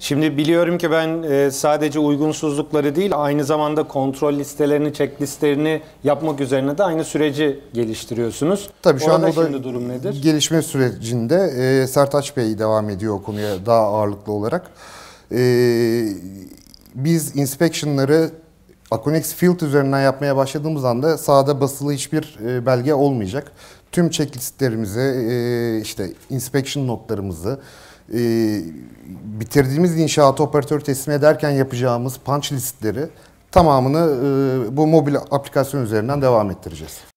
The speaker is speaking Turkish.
Şimdi biliyorum ki ben e, sadece uygunsuzlukları değil aynı zamanda kontrol listelerini, checklistlerini yapmak üzerine de aynı süreci geliştiriyorsunuz. Tabii şu Orada anda şimdi durum nedir? Gelişme sürecinde e, Sertaç Bey devam ediyor konuya daha ağırlıklı olarak. E, biz inspectionları Aconex Field üzerinden yapmaya başladığımız anda sahada basılı hiçbir e, belge olmayacak. Tüm checklistlerimizi, işte inspection notlarımızı, bitirdiğimiz inşaat operatör teslim ederken yapacağımız punch listleri tamamını e, bu mobil aplikasyon üzerinden devam ettireceğiz.